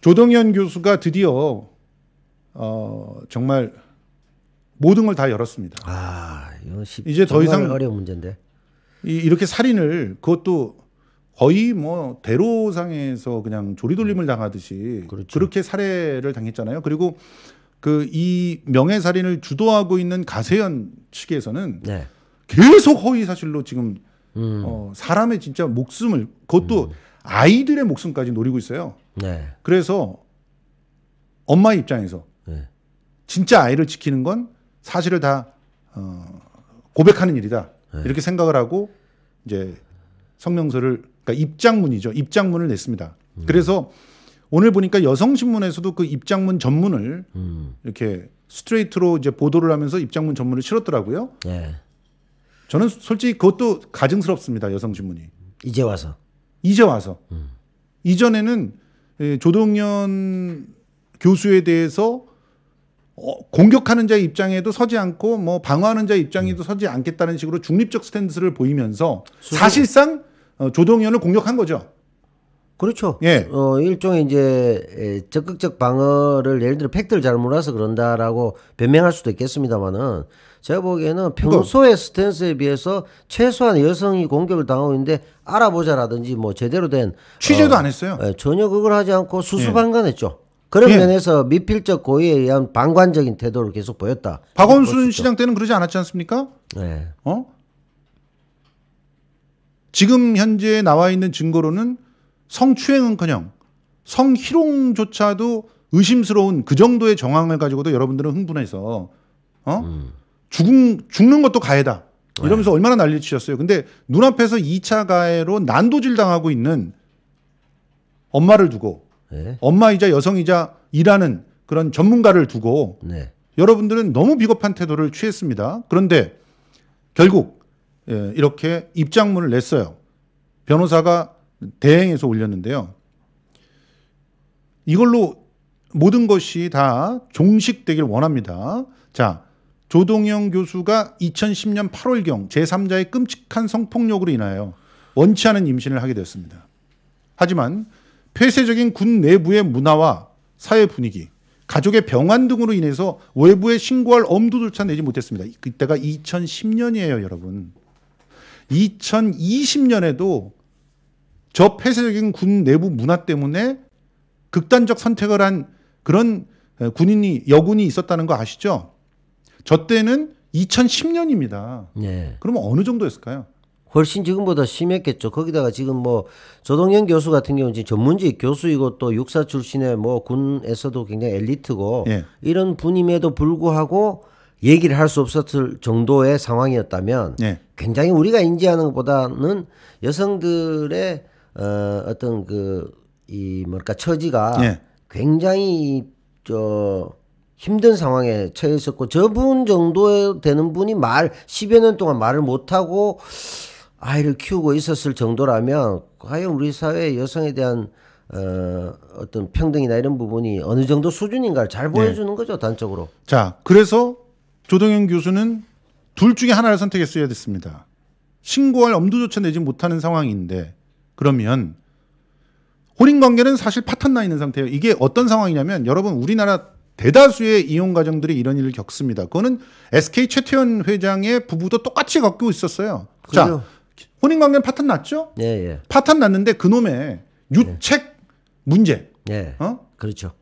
조동현 교수가 드디어 어, 정말 모든 걸 다 열었습니다. 아, 시, 이제 더 이상 어려운 문제인데. 이, 이렇게 살인을 그것도 거의 뭐 대로상에서 그냥 조리돌림을 음. 당하듯이 그렇죠. 그렇게 살해를 당했잖아요. 그리고 그 이 명예 살인을 주도하고 있는 가세현 측에서는 네. 계속 허위 사실로 지금 음. 어, 사람의 진짜 목숨을 그것도 음. 아이들의 목숨까지 노리고 있어요. 네. 그래서 엄마 입장에서 네. 진짜 아이를 지키는 건 사실을 다 어, 고백하는 일이다 네. 이렇게 생각을 하고 이제 성명서를 그러니까 입장문이죠 입장문을 냈습니다. 음. 그래서 오늘 보니까 여성신문에서도 그 입장문 전문을 음. 이렇게 스트레이트로 이제 보도를 하면서 입장문 전문을 실었더라고요. 네. 저는 솔직히 그것도 가증스럽습니다. 여성신문이. 이제 와서. 이제 와서. 음. 이전에는 예, 조동연 교수에 대해서 어, 공격하는 자의 입장에도 서지 않고 뭐 방어하는 자의 입장에도 서지 않겠다는 식으로 중립적 스탠스를 보이면서 사실상 어, 조동연을 공격한 거죠. 그렇죠. 예. 어, 일종의 이제 적극적 방어를 예를 들어 팩트를 잘 몰라서 그런다라고 변명할 수도 있겠습니다만은 제가 보기에는 그러니까 평소의 스탠스에 비해서 최소한 여성이 공격을 당하고 있는데 알아보자라든지 뭐 제대로 된 취재도 어, 안 했어요. 예, 전혀 그걸 하지 않고 수수방관했죠. 예. 그런 예. 면에서 미필적 고의에 의한 방관적인 태도를 계속 보였다. 박원순 시장 때는 그러지 않았지 않습니까? 네. 어? 지금 현재 나와 있는 증거로는 성추행은커녕 성희롱조차도 의심스러운 그 정도의 정황을 가지고도 여러분들은 흥분해서 어? 음. 죽은, 죽는 것도 가해다. 네. 이러면서 네. 얼마나 난리 치셨어요. 근데 눈앞에서 2차 가해로 난도질 당하고 있는 엄마를 두고 네. 엄마이자 여성이자 일하는 그런 전문가를 두고 네. 여러분들은 너무 비겁한 태도를 취했습니다. 그런데 결국 예, 이렇게 입장문을 냈어요. 변호사가 대행해서 올렸는데요. 이걸로 모든 것이 다 종식되길 원합니다. 자, 조동영 교수가 2010년 8월경 제3자의 끔찍한 성폭력으로 인하여 원치 않은 임신을 하게 되었습니다. 하지만 폐쇄적인 군 내부의 문화와 사회 분위기, 가족의 병환 등으로 인해서 외부에 신고할 엄두조차 내지 못했습니다. 그때가 2010년이에요, 여러분. 2020년에도 저 폐쇄적인 군 내부 문화 때문에 극단적 선택을 한 그런 군인이 여군이 있었다는 거 아시죠? 저 때는 2010년입니다. 네. 예. 그러면 어느 정도였을까요? 훨씬 지금보다 심했겠죠. 거기다가 지금 뭐 조동현 교수 같은 경우는 전문직 교수이고 또 육사 출신의 뭐 군에서도 굉장히 엘리트고 예. 이런 분임에도 불구하고 얘기를 할 수 없었을 정도의 상황이었다면 예. 굉장히 우리가 인지하는 것보다는 여성들의 어 어떤 그이 뭘까 처지가 예. 굉장히 저 힘든 상황에 처해 있었고 저분 정도 되는 분이 말 10여 년 동안 말을 못하고 아이를 키우고 있었을 정도라면 과연 우리 사회 여성에 대한 어, 어떤 평등이나 이런 부분이 어느 정도 수준인가를 잘 네. 보여주는 네. 거죠 단적으로. 자 그래서 조동현 교수는 둘 중에 하나를 선택했어야 됐습니다. 신고할 엄두조차 내지 못하는 상황인데 그러면 혼인 관계는 사실 파탄 나 있는 상태예요. 이게 어떤 상황이냐면 여러분 우리나라 대다수의 이혼 가정들이 이런 일을 겪습니다. 그거는 SK 최태현 회장의 부부도 똑같이 겪고 있었어요. 그죠. 자, 혼인관계는 파탄 났죠? 예, 예. 파탄 났는데 그놈의 유책 예. 문제. 예. 어? 그렇죠.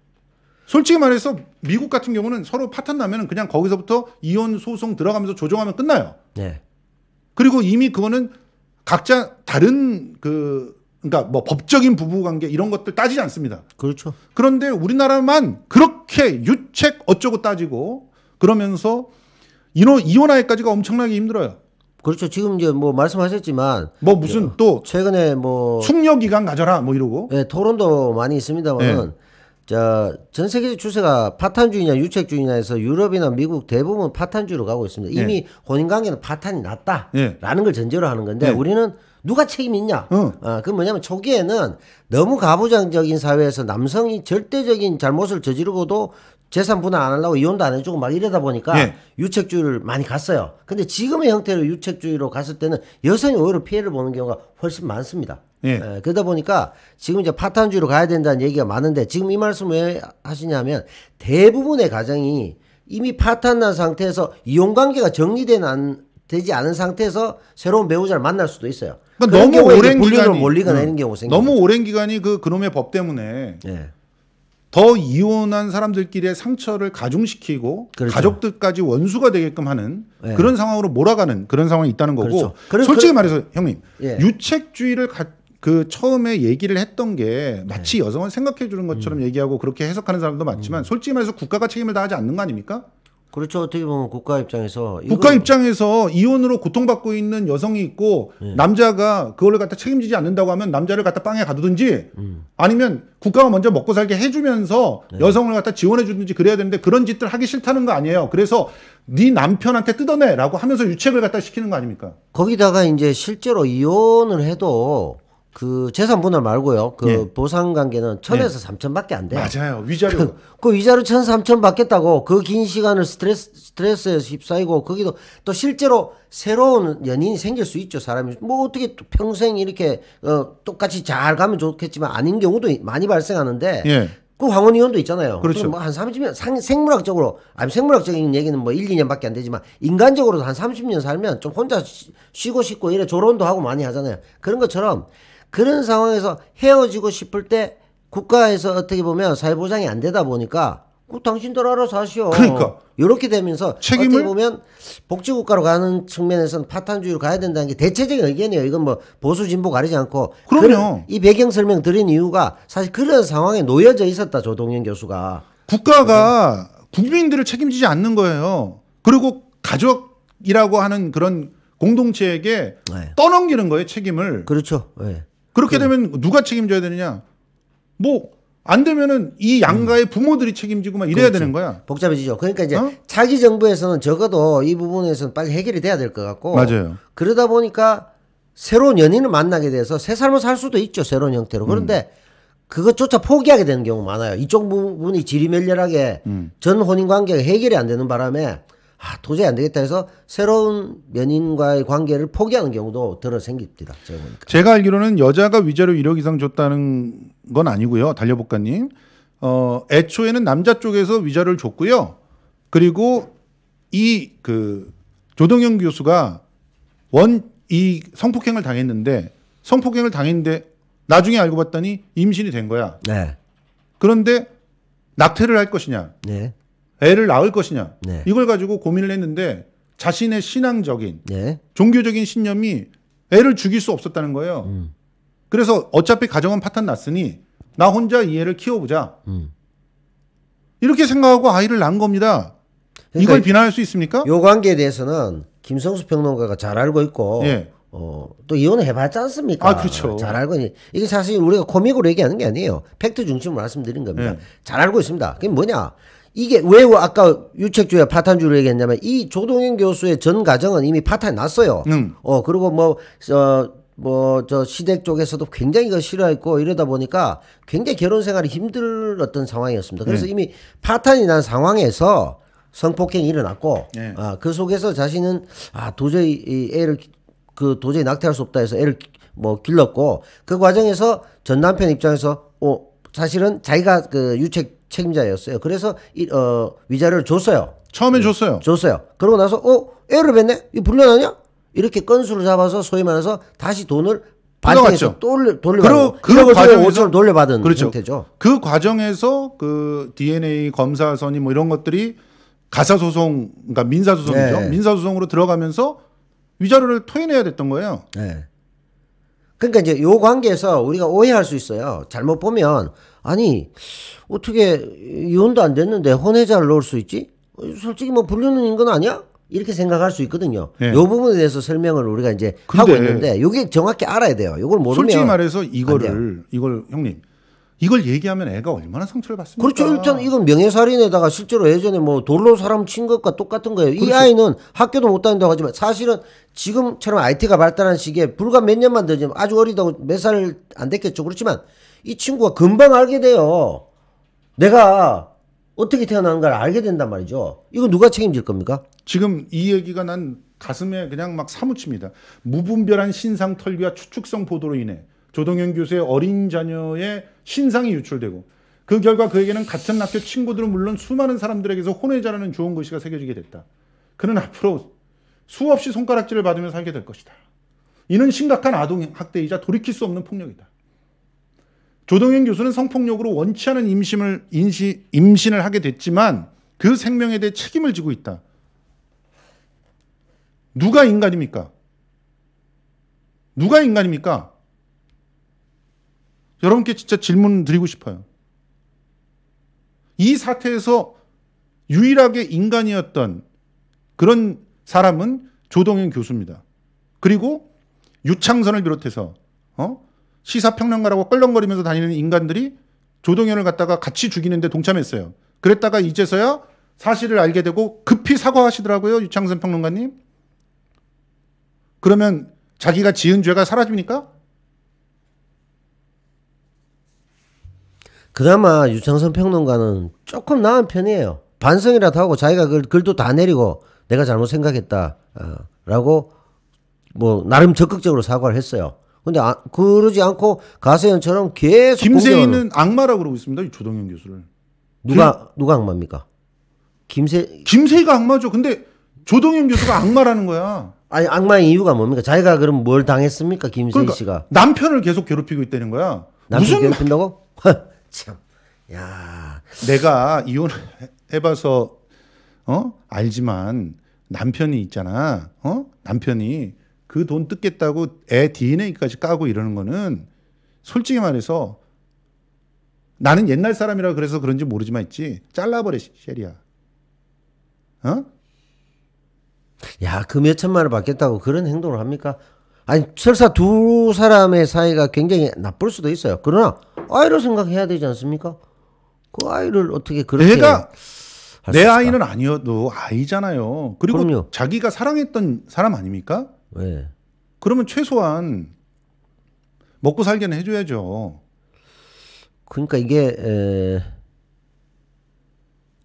솔직히 말해서 미국 같은 경우는 서로 파탄 나면 그냥 거기서부터 이혼 소송 들어가면서 조정하면 끝나요. 예. 그리고 이미 그거는 각자 다른 그 그러니까 뭐 법적인 부부관계 이런 것들 따지지 않습니다. 그렇죠. 그런데 우리나라만 그렇게 유책 어쩌고 따지고 그러면서 이혼 이혼하기까지가 엄청나게 힘들어요. 그렇죠. 지금 이제 뭐 말씀하셨지만 뭐 무슨 예, 또 최근에 뭐 숙려 기간 가져라 뭐 이러고 예, 토론도 많이 있습니다만은 예. 전 세계 추세가 파탄주의냐 유책주의냐해서 유럽이나 미국 대부분 파탄주의로 가고 있습니다. 예. 이미 예. 혼인관계는 파탄이 났다라는 예. 걸 전제로 하는 건데 우리는 누가 책임이 있냐? 응. 어, 그 뭐냐면 초기에는 너무 가부장적인 사회에서 남성이 절대적인 잘못을 저지르고도 재산 분할 안 하려고 이혼도 안 해주고 막 이러다 보니까 예. 유책주의를 많이 갔어요. 근데 지금의 형태로 유책주의로 갔을 때는 여성이 오히려 피해를 보는 경우가 훨씬 많습니다. 예. 에, 예, 그러다 보니까 지금 이제 파탄주의로 가야 된다는 얘기가 많은데 지금 이 말씀 왜 하시냐면 대부분의 가정이 이미 파탄난 상태에서 이혼 관계가 정리된 안 되지 않은 상태에서 새로운 배우자를 만날 수도 있어요. 그러니까 너무 오랜 기간이 몰리거나 이 음. 경우 생 너무 오랜 기간이 그 그놈의 법 때문에 예. 더 이혼한 사람들끼리의 상처를 가중시키고 그렇죠. 가족들까지 원수가 되게끔 하는 예. 그런 상황으로 몰아가는 그런 상황이 있다는 거고 그렇죠. 솔직히 그 말해서 형님 예. 유책주의를 가, 그 처음에 얘기를 했던 게 마치 예. 여성을 생각해 주는 것처럼 음. 얘기하고 그렇게 해석하는 사람도 많지만 음. 솔직히 말해서 국가가 책임을 다하지 않는 거 아닙니까? 그렇죠. 어떻게 보면 국가 입장에서 국가 입장에서 이혼으로 고통받고 있는 여성이 있고 네. 남자가 그걸 갖다 책임지지 않는다고 하면 남자를 갖다 빵에 가두든지 음. 아니면 국가가 먼저 먹고 살게 해주면서 네. 여성을 갖다 지원해 주든지 그래야 되는데 그런 짓들 하기 싫다는 거 아니에요. 그래서 네 남편한테 뜯어내라고 하면서 유책을 갖다 시키는 거 아닙니까? 거기다가 이제 실제로 이혼을 해도 그 재산 분할 말고요. 그 예. 보상 관계는 천에서 예. 삼천밖에 예. 안 돼요. 맞아요. 위자료. 그, 그 위자료 천 삼천 받겠다고 그 긴 시간을 스트레스 스트레스에 휩싸이고 거기도 또 실제로 새로운 연인이 생길 수 있죠. 사람이 뭐 어떻게 평생 이렇게 어, 똑같이 잘 가면 좋겠지만 아닌 경우도 많이 발생하는데 예. 그 황혼이혼도 있잖아요. 그렇죠. 뭐한 30년 상, 생물학적으로 아니 생물학적인 얘기는 뭐 1, 2년밖에 안 되지만 인간적으로도 한 30년 살면 좀 혼자 쉬고 싶고 이래 조론도 하고 많이 하잖아요. 그런 것처럼 그런 상황에서 헤어지고 싶을 때 국가에서 어떻게 보면 사회보장이 안 되다 보니까 그 당신들 알아서 하시오. 그러니까 이렇게 되면서 책임을 보면 복지국가로 가는 측면에서는 파탄주의로 가야 된다는 게 대체적인 의견이에요. 이건 뭐 보수 진보 가리지 않고 그럼요. 이 배경 설명 드린 이유가 사실 그런 상황에 놓여져 있었다 조동현 교수가 국가가 네. 국민들을 책임지지 않는 거예요. 그리고 가족이라고 하는 그런 공동체에게 네. 떠넘기는 거예요 책임을. 그렇죠. 네. 그렇게 그 되면 누가 책임져야 되느냐? 뭐 안 되면은 이 양가의 음. 부모들이 책임지고 막 이래야 그렇지. 되는 거야. 복잡해지죠. 그러니까 이제 어? 차기 정부에서는 적어도 이 부분에서는 빨리 해결이 돼야 될 것 같고. 맞아요. 그러다 보니까 새로운 연인을 만나게 돼서 새 삶을 살 수도 있죠. 새로운 형태로. 음. 그런데 음. 그것조차 포기하게 되는 경우 많아요. 이쪽 부분이 지리멸렬하게 음. 전 혼인 관계가 해결이 안 되는 바람에 아, 도저히 안 되겠다 해서 새로운 연인과의 관계를 포기하는 경우도 들어 생깁니다. 제가 보니까. 제가 알기로는 여자가 위자료 1억 이상 줬다는 건 아니고요. 달려복까님 어, 애초에는 남자 쪽에서 위자료를 줬고요. 그리고 이 그 조동현 교수가 원 이 성폭행을 당했는데 성폭행을 당했는데 나중에 알고 봤더니 임신이 된 거야. 네. 그런데 낙태를 할 것이냐. 네. 애를 낳을 것이냐 네. 이걸 가지고 고민을 했는데 자신의 신앙적인 네. 종교적인 신념이 애를 죽일 수 없었다는 거예요. 음. 그래서 어차피 가정은 파탄 났으니 나 혼자 이 애를 키워보자. 음. 이렇게 생각하고 아이를 낳은 겁니다. 그러니까 이걸 비난할 수 있습니까? 요 관계에 대해서는 김성수 평론가가 잘 알고 있고 예. 어, 또 이혼을 해봤지 않습니까? 아, 그렇죠. 잘 알고, 있는. 이게 사실 우리가 코믹으로 얘기하는 게 아니에요. 팩트 중심으로 말씀드린 겁니다. 예. 잘 알고 있습니다. 그게 뭐냐? 이게 왜 아까 유책주의 파탄주를 얘기했냐면 이 조동현 교수의 전 가정은 이미 파탄이 났어요. 음. 어 그리고 뭐어 뭐저 시댁 쪽에서도 굉장히 그 싫어했고 이러다 보니까 굉장히 결혼 생활이 힘들었던 상황이었습니다. 그래서 네. 이미 파탄이 난 상황에서 성폭행이 일어났고 네. 아, 그 속에서 자신은 아 도저히 이 애를 그 도저히 낙태할 수 없다 해서 애를 뭐 길렀고 그 과정에서 전 남편 입장에서 어 사실은 자기가 그 유책 책임자였어요. 그래서 이, 어, 위자료를 줬어요. 처음에 음. 줬어요. 줬어요. 그러고 나서 어 에어를 뱉네? 이 불려나냐? 이렇게 건수를 잡아서 소위 말해서 다시 돈을 반대해서 돌려 받은 그러, 그 과정에서 돌려받은 그렇죠. 형태죠. 그 과정에서 그 DNA 검사 선임 뭐 이런 것들이 가사 소송 그러니까 민사 소송이죠. 네. 민사 소송으로 들어가면서 위자료를 토해내야 됐던 거예요. 네. 그러니까 이제 요 관계에서 우리가 오해할 수 있어요. 잘못 보면 아니 어떻게 이혼도 안 됐는데 혼외자를 놓을수 있지? 솔직히 뭐 불륜은 인건 아니야? 이렇게 생각할 수 있거든요. 네. 요 부분에 대해서 설명을 우리가 이제 하고 있는데 요게 정확히 알아야 돼요. 이걸 모르면 솔직히 말해서 이거를 이걸 형님 이걸 얘기하면 애가 얼마나 상처를 받습니까? 그렇죠. 일단 이건 명예살인에다가 실제로 예전에 뭐 돌로 사람 친 것과 똑같은 거예요. 그렇죠. 이 아이는 학교도 못 다닌다고 하지만 사실은 지금처럼 IT가 발달한 시기에 불과 몇 년만 되지만 아주 어리다고 몇 살 안 됐겠죠. 그렇지만 이 친구가 금방 알게 돼요. 내가 어떻게 태어난 걸 알게 된단 말이죠. 이거 누가 책임질 겁니까? 지금 이 얘기가 난 가슴에 그냥 막 사무칩니다. 무분별한 신상 털기와 추측성 보도로 인해 조동현 교수의 어린 자녀의 신상이 유출되고 그 결과 그에게는 같은 학교 친구들은 물론 수많은 사람들에게서 혼외자라는 좋은 글씨가 새겨지게 됐다. 그는 앞으로 수없이 손가락질을 받으며 살게 될 것이다. 이는 심각한 아동학대이자 돌이킬 수 없는 폭력이다. 조동현 교수는 성폭력으로 원치 않은 임신을, 인시, 임신을 하게 됐지만 그 생명에 대해 책임을 지고 있다. 누가 인간입니까? 누가 인간입니까? 여러분께 진짜 질문 드리고 싶어요. 이 사태에서 유일하게 인간이었던 그런 사람은 조동현 교수입니다. 그리고 유창선을 비롯해서 어? 시사평론가라고 껄렁거리면서 다니는 인간들이 조동현을 갖다가 같이 죽이는데 동참했어요. 그랬다가 이제서야 사실을 알게 되고 급히 사과하시더라고요. 유창선 평론가님. 그러면 자기가 지은 죄가 사라집니까? 그나마 유창선 평론가는 조금 나은 편이에요. 반성이라도 하고 자기가 글, 글도 다 내리고 내가 잘못 생각했다. 어, 라고 뭐 나름 적극적으로 사과를 했어요. 근데 아, 그러지 않고 가세현처럼 계속 김세희는 악마라고 그러고 있습니다. 이 조동현 교수를. 누가 누가 악마입니까? 김세 김세희가 악마죠. 근데 조동현 교수가 악마라는 거야. 아니 악마의 이유가 뭡니까? 자기가 그럼 뭘 당했습니까? 김세희 그러니까 씨가 남편을 계속 괴롭히고 있다는 거야. 남편 무슨 괴롭힌다고? 참. 야. 내가 이혼 해봐서 어 알지만 남편이 있잖아. 어 남편이 그 돈 뜯겠다고 애 DNA까지 까고 이러는 거는 솔직히 말해서 나는 옛날 사람이라 그래서 그런지 모르지만 있지 잘라버려 셰리야. 어? 야, 그 몇 천만을 받겠다고 그런 행동을 합니까? 아니, 설사 두 사람의 사이가 굉장히 나쁠 수도 있어요. 그러나 아이로 생각해야 되지 않습니까? 그 아이를 어떻게 그렇게 내가 내 아이는 아니어도 아이잖아요. 그리고 그럼요. 자기가 사랑했던 사람 아닙니까? 네. 그러면 최소한 먹고 살게는 해줘야죠. 그러니까 이게 에...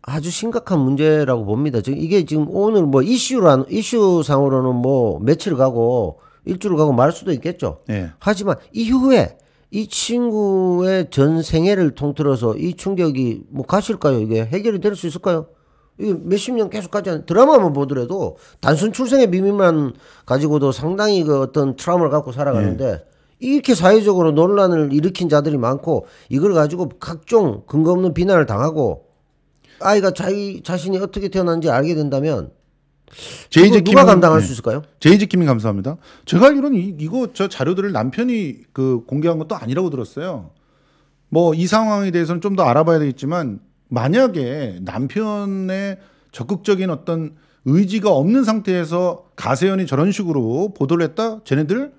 아주 심각한 문제라고 봅니다. 지금 이게 지금 오늘 뭐 이슈란 이슈상으로는 뭐 며칠 가고 일주일 가고 말 수도 있겠죠. 네. 하지만 이후에 이 친구의 전 생애를 통틀어서 이 충격이 뭐 가실까요? 이게 해결이 될 수 있을까요? 이게 몇십 년 계속 가지 않 드라마만 보더라도 단순 출생의 비밀만 가지고도 상당히 그 어떤 트라우마를 갖고 살아가는데 네. 이렇게 사회적으로 논란을 일으킨 자들이 많고 이걸 가지고 각종 근거 없는 비난을 당하고 아이가 자기 자신이 어떻게 태어난지 알게 된다면 제이지김 누가 감당할 네. 수 있을까요? 제이제 김이 감사합니다. 제가 알기 이, 거저 자료들을 남편이 그 공개한 것도 아니라고 들었어요. 뭐 이 상황에 대해서는 좀 더 알아봐야 되겠지만 만약에 남편의 적극적인 어떤 의지가 없는 상태에서 가세연이 저런 식으로 보도를 했다 쟤네들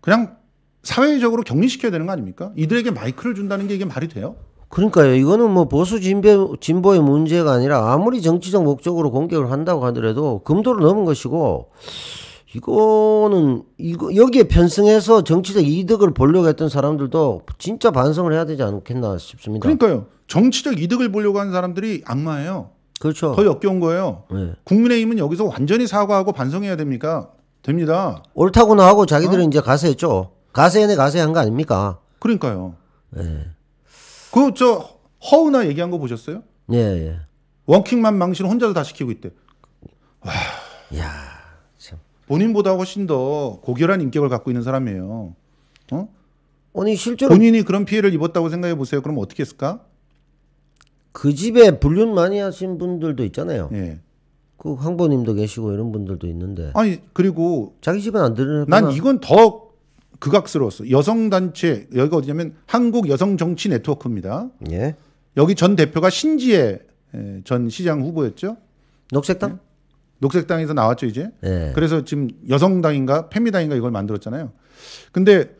그냥 사회적으로 격리시켜야 되는 거 아닙니까? 이들에게 마이크를 준다는 게 이게 말이 돼요? 그러니까요. 이거는 뭐 보수 진보, 진보의 문제가 아니라 아무리 정치적 목적으로 공격을 한다고 하더라도 금도를 넘은 것이고 이거는 이거 여기에 편승해서 정치적 이득을 보려고 했던 사람들도 진짜 반성을 해야 되지 않겠나 싶습니다. 그러니까요. 정치적 이득을 보려고 하는 사람들이 악마예요. 그렇죠. 거의 역겨운 거예요. 네. 국민의힘은 여기서 완전히 사과하고 반성해야 됩니까? 됩니다. 옳다고나 하고 자기들은 어? 이제 가세했죠. 가세연에 가세한 거 아닙니까? 그러니까요. 네. 그저허우나 얘기한 거 보셨어요? 예, 예. 원킹맘 망신 혼자서 다 시키고 있대. 와. 야, 참. 본인보다 훨씬 더 고결한 인격을 갖고 있는 사람이에요. 어? 아니 실제로 본인이 그런 피해를 입었다고 생각해 보세요. 그럼 어떻게 했을까? 그 집에 불륜 많이 하신 분들도 있잖아요. 예. 그 황보님도 계시고 이런 분들도 있는데. 아니 그리고 자기 집은 안 들으는. 난 이건 더 극악스러웠어. 여성 단체 여기가 어디냐면 한국 여성 정치 네트워크입니다. 예. 여기 전 대표가 신지혜 전 시장 후보였죠. 녹색당? 네. 녹색당에서 나왔죠 이제. 예. 그래서 지금 여성당인가 페미당인가 이걸 만들었잖아요. 근데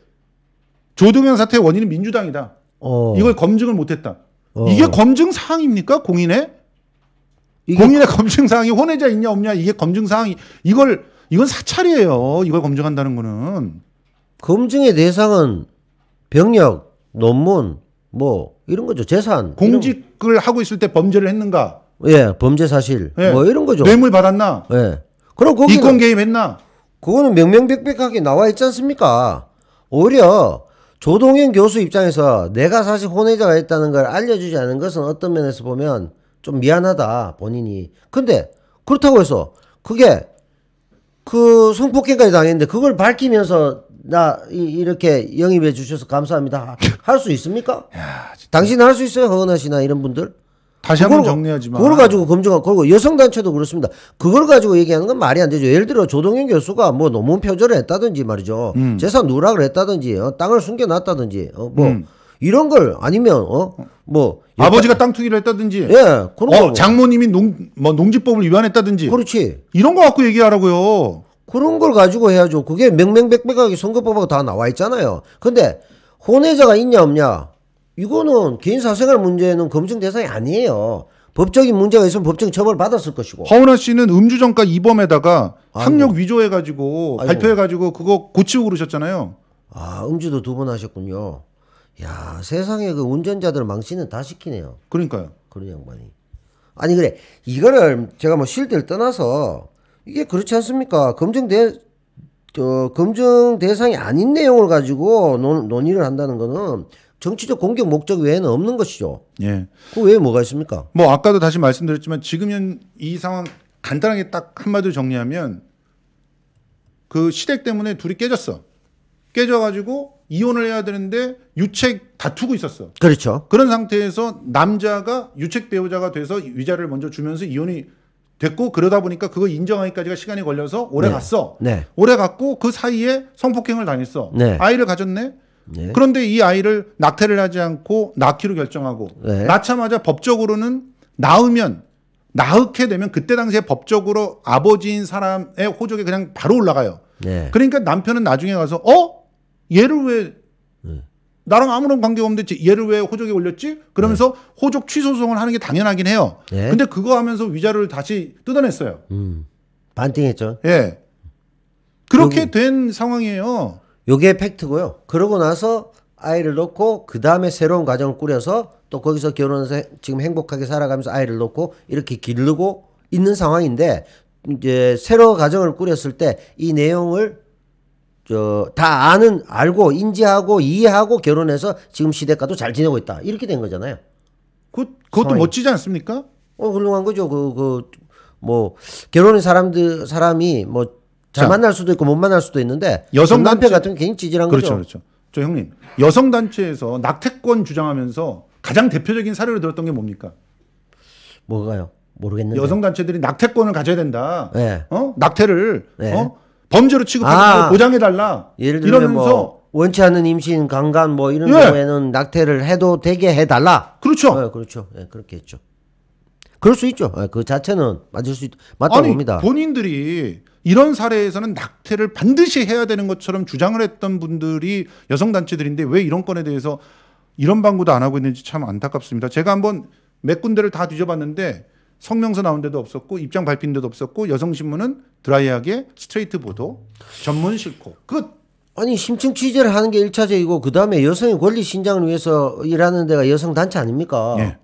조동현 사태의 원인은 민주당이다. 어. 이걸 검증을 못했다. 어. 이게 검증 사항입니까 공인의? 공인의 검증 사항이 혼외자 있냐 없냐 이게 검증 사항이 이걸 이건 사찰이에요. 이걸 검증한다는 거는. 검증의 대상은 병력, 논문, 뭐 이런 거죠. 재산. 공직을 이런... 하고 있을 때 범죄를 했는가? 예, 범죄 사실. 예. 뭐 이런 거죠. 뇌물 받았나? 예. 그럼 거기 이권 개입했나? 그거는 명명백백하게 나와 있지 않습니까? 오히려 조동현 교수 입장에서 내가 사실 혼외자가 있다는 걸 알려주지 않은 것은 어떤 면에서 보면 좀 미안하다 본인이. 근데 그렇다고 해서 그게 그 성폭행까지 당했는데 그걸 밝히면서 나 이, 이 렇게 영입해 주셔서 감사합니다. 할 수 있습니까? 당신 은할 수 있어요, 허은하 시나 이런 분들? 다시 한번 정리하지만 그걸 가지고 검증하고 그리고 여성 단체도 그렇습니다. 그걸 가지고 얘기하는 건 말이 안 되죠. 예를 들어 조동현 교수가 뭐 논문 표절을 했다든지 말이죠. 음. 재산 누락을 했다든지 어, 땅을 숨겨놨다든지 어, 뭐 음. 이런 걸 아니면 어뭐 아버지가 땅 투기를 했다든지 예 그런 어, 장모님이 농 뭐 농지법을 위반했다든지 그렇지 이런 거 갖고 얘기하라고요. 그런 걸 가지고 해야죠. 그게 명명백백하게 선거법하고 다 나와 있잖아요. 근데 혼외자가 있냐 없냐 이거는 개인 사생활 문제는 검증 대상이 아니에요. 법적인 문제가 있으면 법적 처벌 을 받았을 것이고. 허은하 씨는 음주전과 입범에다가 아이고. 학력 위조해가지고 발표해가지고 그거 고치고 그러셨잖아요. 아 음주도 두 번 하셨군요. 야 세상에 그 운전자들 망신은 다 시키네요. 그러니까요. 그런 양반이. 아니 그래 이거를 제가 뭐 실드를 떠나서 이게 그렇지 않습니까? 검증대 어, 검증 대상이 아닌 내용을 가지고 논, 논의를 한다는 거는 정치적 공격 목적 외에는 없는 것이죠. 예. 그 외에 뭐가 있습니까? 뭐 아까도 다시 말씀드렸지만 지금 이 상황 간단하게 딱 한마디로 정리하면 그 시댁 때문에 둘이 깨졌어. 깨져가지고 이혼을 해야 되는데 유책 다투고 있었어. 그렇죠. 그런 상태에서 남자가 유책 배우자가 돼서 위자를 먼저 주면서 이혼이 됐고 그러다 보니까 그거 인정하기까지가 시간이 걸려서 오래 네. 갔어. 네. 오래 갔고 그 사이에 성폭행을 당했어. 네. 아이를 가졌네. 네. 그런데 이 아이를 낙태를 하지 않고 낳기로 결정하고 네. 낳자마자 법적으로는 낳으면 낳게 되면 그때 당시에 법적으로 아버지인 사람의 호적이 그냥 바로 올라가요. 네. 그러니까 남편은 나중에 가서 어 얘를 왜 나랑 아무런 관계 가 없는데 얘를 왜 호적에 올렸지? 그러면서 네. 호적 취소송을 하는 게 당연하긴 해요. 네. 근데 그거 하면서 위자료를 다시 뜯어냈어요. 음. 반띵했죠. 예. 그렇게 여기, 된 상황이에요. 요게 팩트고요. 그러고 나서 아이를 놓고 그 다음에 새로운 가정을 꾸려서 또 거기서 결혼해서 지금 행복하게 살아가면서 아이를 놓고 이렇게 기르고 있는 상황인데 이제 새로 운 가정을 꾸렸을 때 이 내용을 저다 아는 알고 인지하고 이해하고 결혼해서 지금 시대가도 잘 지내고 있다 이렇게 된 거잖아요. 그 그것도 성향이. 멋지지 않습니까? 어 훌륭한 거죠. 그그뭐 결혼한 사람들 사람이 뭐잘 만날 수도 있고 못 만날 수도 있는데 여성 남편 같은 게 굉장히 찌질한 그렇죠, 거죠. 그렇죠. 저 형님 여성 단체에서 낙태권 주장하면서 가장 대표적인 사례로 들었던 게 뭡니까? 뭐가요? 모르겠는데. 여성 단체들이 낙태권을 가져야 된다. 네. 어? 낙태를 네. 어? 범죄로 취급하고 아, 보장해달라. 예를 들면 이러면서 뭐 원치 않는 임신, 강간 뭐 이런 예. 경우에는 낙태를 해도 되게 해달라. 그렇죠. 네, 그렇죠. 네, 그렇게 했죠. 그럴 수 있죠. 네, 그 자체는 맞을 수 있, 맞다고 아니, 봅니다. 본인들이 이런 사례에서는 낙태를 반드시 해야 되는 것처럼 주장을 했던 분들이 여성단체들인데 왜 이런 건에 대해서 이런 방구도 안 하고 있는지 참 안타깝습니다. 제가 한번 몇 군데를 다 뒤져봤는데 성명서 나온 데도 없었고 입장 발표인 데도 없었고 여성신문은 드라이하게 스트레이트 보도 전문 실고 끝. 아니 심층 취재를 하는 게1차적이고 그다음에 여성의 권리 신장을 위해서 일하는 데가 여성 단체 아닙니까? 네.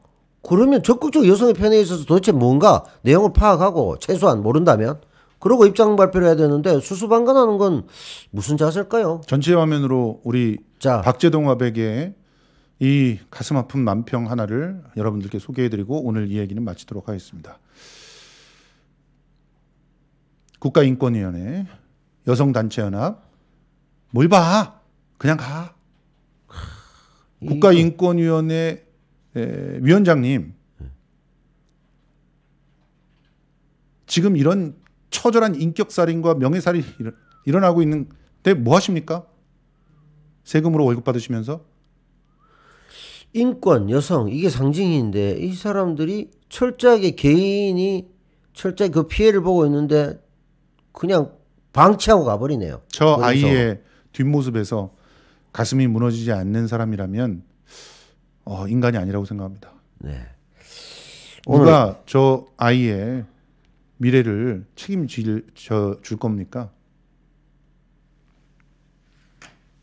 그러면 적극적으로 여성의 편에 있어서 도대체 뭔가 내용을 파악하고 최소한 모른다면 그러고 입장 발표를 해야 되는데 수수방관하는 건 무슨 자세일까요? 전체 화면으로 우리 자, 박재동 화백의 이 가슴 아픈 만평 하나를 여러분들께 소개해드리고 오늘 이야기는 마치도록 하겠습니다. 국가인권위원회 여성단체연합 뭘 봐? 그냥 가. 국가인권위원회 위원장님 지금 이런 처절한 인격살인과 명예살인 이 일어나고 있는데 뭐 하십니까? 세금으로 월급 받으시면서 인권, 여성 이게 상징인데 이 사람들이 철저하게 개인이 철저히 그 피해를 보고 있는데 그냥 방치하고 가버리네요. 저 거기서. 아이의 뒷모습에서 가슴이 무너지지 않는 사람이라면 어, 인간이 아니라고 생각합니다. 네. 누가 저 아이의 미래를 책임질 저, 줄 겁니까?